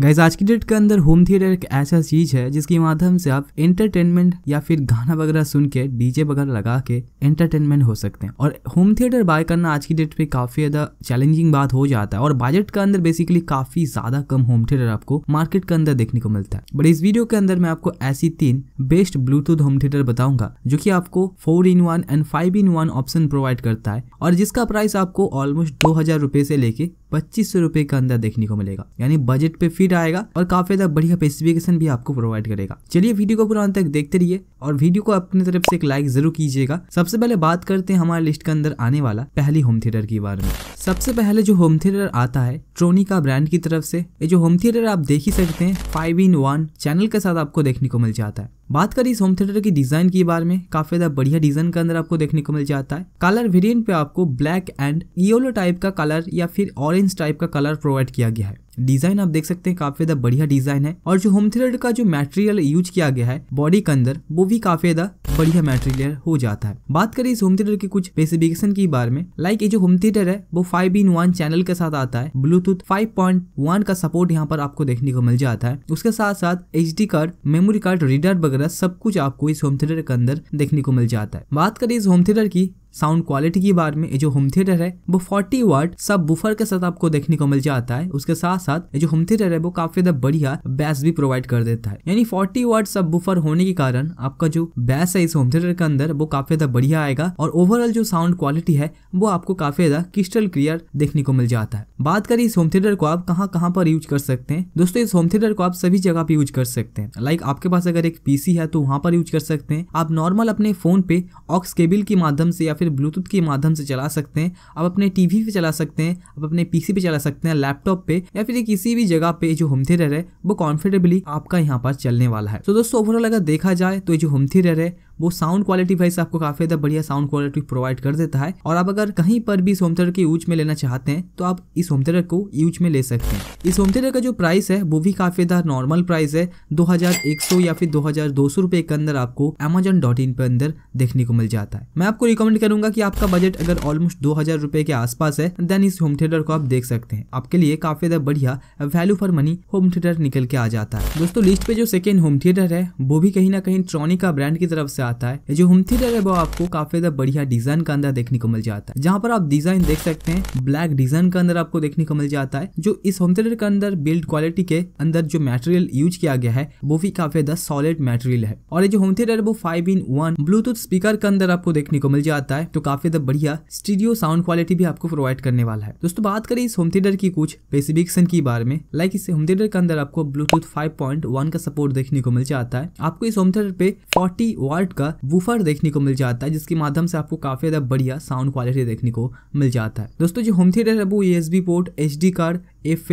guys आज की date के अंदर होम थिएटर एक ऐसा चीज है जिसके माध्यम से आप एंटरटेनमेंट या फिर गाना वगैरह सुन के डीजे वगैरह लगा के एंटरटेनमेंट हो सकते हैं और होम थिएटर बाय करना आज की डेट पे काफी ज्यादा चैलेंजिंग बात हो जाता है और बजट के अंदर बेसिकली काफी ज्यादा कम होम थिएटर आपको मार्केट के अंदर देखने को मिलता है बट इस वीडियो के अंदर मैं आपको ऐसी तीन बेस्ट ब्लूटूथ होम थिएटर बताऊंगा जो की आपको four in one and five in one option provide करता है और जिसका प्राइस आपको ऑलमोस्ट दो हजार से लेके पच्चीस सौ रुपए के अंदर देखने को मिलेगा यानी बजट पे फिर स्पीड आएगा और काफी ज्यादा बढ़िया स्पेसिफिकेशन भी आपको प्रोवाइड करेगा चलिए वीडियो को पूरा अंत तक देखते रहिए और वीडियो को अपनी तरफ से एक लाइक जरूर कीजिएगा सबसे पहले बात करते हैं हमारे लिस्ट के अंदर आने वाला पहली होम थिएटर के बारे में सबसे पहले जो होम थिएटर आता है ट्रोनिका ब्रांड की तरफ से ये जो होम थिएटर आप देख ही सकते हैं फाइव इन वन चैनल के साथ आपको देखने को मिल जाता है बात करें इस होम थिएटर की डिजाइन के बारे में काफी ज्यादा बढ़िया डिजाइन के अंदर आपको देखने को मिल जाता है कलर वेरिएंट पे आपको ब्लैक एंड येलो टाइप का कलर या फिर ऑरेंज टाइप का कलर प्रोवाइड किया गया है डिजाइन आप देख सकते हैं काफी ज्यादा बढ़िया डिजाइन है और जो होम थ्रेड का जो मटेरियल यूज किया गया है बॉडी के अंदर वो भी काफी ज्यादा बढ़िया मटेरियल हो जाता है बात करें इस होम थिएटर के कुछ स्पेसिफिकेशन की बारे में लाइक ये जो होम थिएटर है वो फाइव इन वन चैनल के साथ आता है ब्लूटूथ फाइव पॉइंट वन का सपोर्ट यहाँ पर आपको देखने को मिल जाता है उसके साथ साथ H card memory card reader वगैरह सब कुछ आपको इस होम थिएटर के अंदर देखने को मिल जाता है बात करें इस होम थिएटर की साउंड क्वालिटी की बार में ये जो होम थिएटर है वो 40 वाट सब बुफर के साथ आपको देखने को मिल जाता है उसके साथ साथ ये जो होम थिएटर है वो काफी ज्यादा बढ़िया बैस भी प्रोवाइड कर देता है यानी 40 वाट सब बुफर होने के कारण आपका जो बैस है इस होम थिएटर के अंदर वो काफी ज्यादा बढ़िया आएगा और ओवरऑल जो साउंड क्वालिटी है वो आपको काफी ज्यादा क्रिस्टल क्लियर देखने को मिल जाता है बात करें इस होम थिएटर को आप कहाँ कहाँ पर यूज कर सकते हैं दोस्तों इस होम थिएटर को आप सभी जगह पे यूज कर सकते हैं लाइक आपके पास अगर एक पीसी है तो वहाँ पर यूज कर सकते हैं आप नॉर्मल अपने फोन पे ऑक्स केबल के माध्यम से या फिर फिर ब्लूटूथ के माध्यम से चला सकते हैं आप अपने टीवी पे चला सकते हैं आप अपने पीसी पे चला सकते हैं लैपटॉप पे या फिर किसी भी जगह पे जो होम थियेटर है वो कॉन्फिडेबली आपका यहाँ पर चलने वाला है तो दोस्तों ओवरऑल अगर देखा जाए तो ये जो होम थियेटर है वो साउंड क्वालिटी वाइज आपको काफी ज्यादा बढ़िया साउंड क्वालिटी प्रोवाइड कर देता है और आप अगर कहीं पर भी इस होम थिएटर के यूज में लेना चाहते हैं तो आप इस होम थिएटर को यूज में ले सकते हैं इस होम थिएटर का जो प्राइस है वो भी काफी ज्यादा नॉर्मल प्राइस है दो या फिर दो हजार के अंदर आपको अमेजोन डॉट इन पर अंदर देखने को मिल जाता है मैं आपको रिकमेंड करूंगा कि आपका बजट अगर ऑलमोस्ट दो हजार रुपए के आसपास है देन इस होम थिएटर को आप देख सकते हैं आपके लिए काफी ज्यादा बढ़िया value for money home theatre निकल के आ जाता है दोस्तों लिस्ट पे जो सेकेंड होम थिएटर है वो भी कहीं ना कहीं ट्रॉनिका ब्रांड की तरफ से आता है जो हुमथी टेल है वो आपको काफी ज्यादा बढ़िया डिजाइन का अंदर देखने को मिल जाता है जहाँ पर आप डिजाइन देख सकते हैं ब्लैक डिजाइन का अंदर आपको देखने को मिल जाता है जो इस होम थिएटर के अंदर बिल्ड क्वालिटी के अंदर जो मटेरियल यूज किया गया है वो भी काफी ज्यादा सॉलिड मटेरियल है और ये जो होम थिएटर है वो five in one Bluetooth speaker के अंदर आपको देखने को मिल जाता है तो काफी ज्यादा बढ़िया स्टूडियो साउंड क्वालिटी भी आपको प्रोवाइड करने वाला है दोस्तों बात करें इस होम थिएटर की कुछ स्पेसिफिकेशन की बारे में लाइक इस होम थिएटर के अंदर आपको ब्लूटूथ 5.1 का सपोर्ट देखने को मिल जाता है आपको इस होम थिएटर पे फोर्टी वाट का वूफर देखने को मिल जाता है जिसके माध्यम से आपको काफी ज्यादा बढ़िया साउंड क्वालिटी देखने को मिल जाता है दोस्तों जो होम थिएटर है वो USB port H card F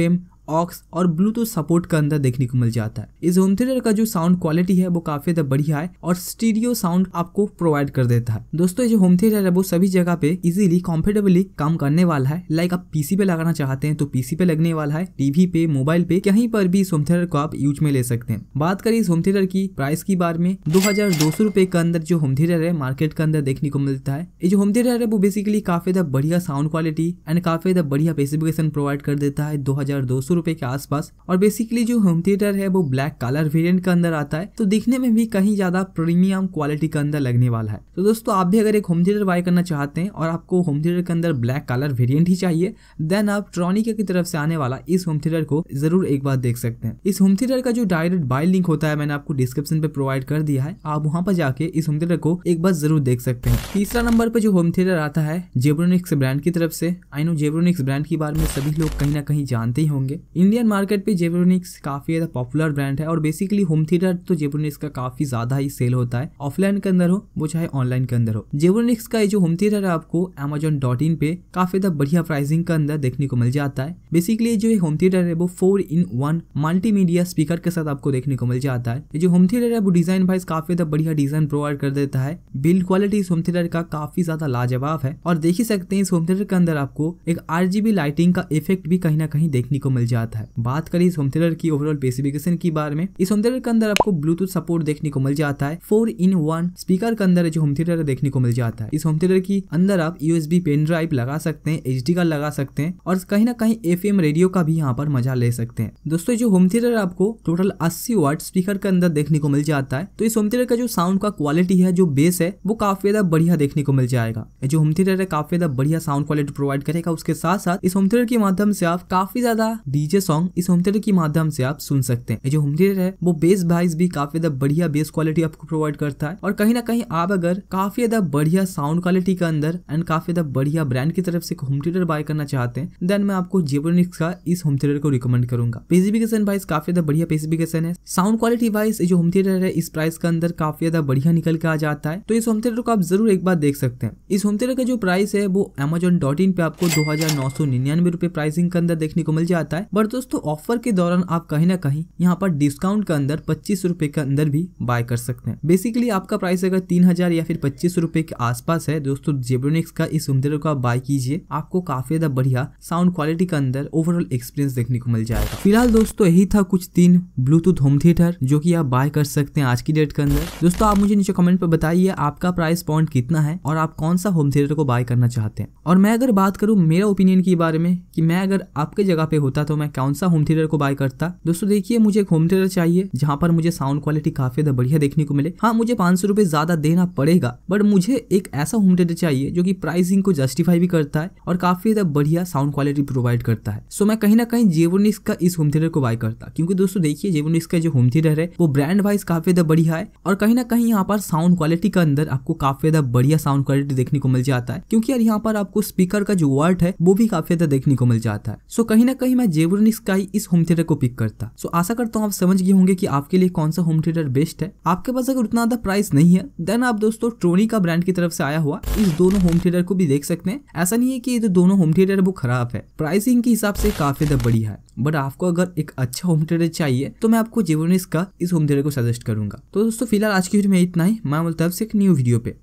aux और ब्लूटूथ सपोर्ट के अंदर देखने को मिल जाता है इस होम थिएटर का जो साउंड क्वालिटी है वो काफी ज्यादा बढ़िया है और स्टीडियो साउंड आपको प्रोवाइड कर देता है दोस्तों ये जो होम थिएटर है वो सभी जगह पे इजीली कंफर्टेबली काम करने वाला है लाइक आप पीसी पे लगाना चाहते हैं तो पीसी पे लगने वाला है टीवी पे मोबाइल पे कहीं पर भी इस होम थिएटर को आप यूज में ले सकते हैं बात करें इस होम थिएटर की प्राइस की बार में दो हजार के अंदर जो होम थिएटर है मार्केट के अंदर देखने को मिलता है ये जो होम थिएटर है वो बेसिकली काफी ज्यादा बढ़िया साउंड क्वालिटी एंड काफी ज्यादा बढ़िया स्पेसिफिकेशन प्रोवाइड कर देता है दो सौ रुपए के आसपास और बेसिकली जो होम थिएटर है वो ब्लैक कलर वेरियंट के अंदर आता है तो दिखने में भी कहीं ज्यादा प्रीमियम क्वालिटी के अंदर लगने वाला है तो दोस्तों आप भी अगर एक होम थिएटर बाय करना चाहते हैं और आपको होम थिएटर के अंदर ब्लैक कलर वेरियंट ही चाहिए देन आप ट्रॉनिका की तरफ से आने वाला इस होम थिएटर को जरूर एक बार देख सकते हैं इस होम थिएटर का जो डायरेक्ट बाय लिंक होता है मैंने आपको डिस्क्रिप्शन पे प्रोवाइड कर दिया है आप वहाँ पर जाके इस होम थिएटर को एक बार जरूर देख सकते हैं तीसरा नंबर पर जो होम थिएटर आता है जेब्रोनिक्स ब्रांड की तरफ से आई नो जेब्रोनिक्स ब्रांड के बारे में सभी लोग कहीं ना कहीं जानते ही होंगे इंडियन मार्केट पे जेब्रोनिक्स काफ़ी ज़्यादा पॉपुलर ब्रांड है और बेसिकली होम थिएटर तो जेब्रोनिक्स का काफ़ी ज़्यादा ही सेल होता है ऑफलाइन के अंदर हो वो चाहे ऑनलाइन के अंदर हो जेब्रोनिक्स का ये जो होम थिएटर है आपको एमेजोन डॉट इन पे काफ़ी ज़्यादा बढ़िया प्राइसिंग के अंदर देखने को मिल जाता है बेसिकली जो होम थिएटर है वो four in one multimedia speaker के साथ आपको देखने को मिल जाता है ये जो होम थिएटर है वो डिज़ाइन वाइज काफ़ी ज़्यादा बढ़िया डिज़ाइन प्रोवाइड कर देता है बिल्ड क्वालिटी इस होम थिएटर का काफ़ी ज़्यादा लाजवाब है और देख ही सकते हैं इस होम थिएटर के अंदर आपको एक आर लाइटिंग का इफेक्ट भी कहीं ना कहीं देखने को मिल जाता है बात करें इस होम थियेटर की ओवरऑल स्पेसिफिकेशन की बारे में इस होम थियेटर के अंदर आपको ब्लूटूथ सपोर्ट देखने को मिल जाता है फोर इन वन स्पीकर के अंदर जो होम थियेटर देखने को मिल जाता है इस होम थियेटर के अंदर आप यूएसबी पेन ड्राइव लगा सकते हैं एच का लगा सकते हैं और कहीं ना कहीं एफ रेडियो का भी यहाँ पर मजा ले सकते हैं दोस्तों जो होम थियेटर आपको टोटल अस्सी वाट स्पीकर के अंदर देखने को मिल जाता है तो इस होम थियेटर का जो साउंड का क्वालिटी है जो बेस है वो काफी ज्यादा बढ़िया देखने को मिल जाएगा जो होम थिएटर है काफी ज्यादा बढ़िया साउंड क्वालिटी प्रोवाइड करेगा उसके साथ साथ इस होम थियेटर के माध्यम से आप काफी ज्यादा डी डीजे सॉन्ग इस होम थिएटर के माध्यम से आप सुन सकते हैं जो होम थिएटर है वो बेस वाइज भी काफी ज्यादा बढ़िया बेस क्वालिटी आपको प्रोवाइड करता है और कहीं ना कहीं आप अगर काफी ज्यादा बढ़िया साउंड क्वालिटी के अंदर एंड काफी ज्यादा बढ़िया ब्रांड की तरफ से होम थिएटर बाय करना चाहते हैं देन मैं आपको जेबोनिक्स का इस होम थिएटर को रिकमेंड करूंगा पेसिफिकेशन वाइज काफी ज्यादा बढ़िया पेसिफिकेशन है साउंड क्वालिटी वाइज जो होम थिएटर है इस प्राइस के अंदर काफी ज्यादा बढ़िया निकल के आ जाता है तो इस होम थिएटर को आप जरूर एक बार देख सकते हैं इस होम थिएटर का जो प्राइस है वो एमेजोन डॉट इन पे आपको दो हजार नौ सौ निन्यानवे रुपए प्राइसिंग के अंदर देखने को मिल जाता है बट दोस्तों ऑफर के दौरान आप कहीं ना कहीं यहाँ पर डिस्काउंट के अंदर पच्चीस रूपए के अंदर भी बाय कर सकते हैं बेसिकली आपका प्राइस अगर तीन हजार या फिर पच्चीस रुपए के आसपास है दोस्तों जेब्रोनिक्स का इस को का बाय कीजिए आपको काफी ज्यादा बढ़िया साउंड क्वालिटी के अंदर ओवरऑल एक्सपीरियंस देखने को मिल जाएगा फिलहाल दोस्तों यही था कुछ तीन ब्लूटूथ होम थिएटर जो की आप बाय कर सकते हैं आज की डेट के अंदर दोस्तों आप मुझे नीचे कमेंट पर बताइए आपका प्राइस पॉइंट कितना है और आप कौन सा होम थिएटर को बाय करना चाहते हैं और मैं अगर बात करूँ मेरा ओपिनियन के बारे में की मैं अगर आपके जगह पे होता तो मैं कौन सा होम थिएटर को बाय करता दोस्तों देखिए मुझे एक होम थिएटर चाहिए जहाँ पर मुझे साउंड क्वालिटी काफी बढ़िया देखने को मिले हाँ मुझे पांच सौ ज्यादा देना पड़ेगा बट मुझे एक ऐसा होम थिएटर चाहिए जो की प्राइसिंग को जस्टिफाई भी करता है और काफी बढ़िया साउंड क्वालिटी प्रोवाइड करता है सो मैं कहीं ना कहीं जेवोनिस का इस होम थिएटर को बाय करता क्योंकि दोस्तों देखिए जेवोनिस का जो होम थिएटर है वो ब्रांड वाइज काफी ज्यादा बढ़िया है और कहीं ना कहीं यहाँ पर साउंड क्वालिटी के अंदर आपको काफी ज्यादा बढ़िया साउंड क्वालिटी देखने को मिल जाता है क्योंकि यार यहाँ पर आपको स्पीकर का जो वर्ट है वो भी काफी ज्यादा देखने को मिल जाता है सो कहीं ना कहीं मैं जेवन एल्गोरिनिक्स का ही इस होम थिएटर को पिक करता सो आशा करता हूँ आप समझ गए होंगे कि आपके लिए कौन सा होम थिएटर बेस्ट है आपके पास अगर उतना ज्यादा प्राइस नहीं है देन आप दोस्तों ट्रोनी का ब्रांड की तरफ से आया हुआ इस दोनों होम थिएटर को भी देख सकते हैं ऐसा नहीं है की जो दोनों होम थिएटर है वो खराब है प्राइसिंग के हिसाब से काफी बढ़िया है बट आपको अगर एक अच्छा होम थिएटर चाहिए तो मैं आपको जेवोनिस का इस होम थिएटर को सजेस्ट करूंगा तो दोस्तों फिलहाल आज की वीडियो में इतना ही मैं मिलता हूँ एक न्यू वीडियो पे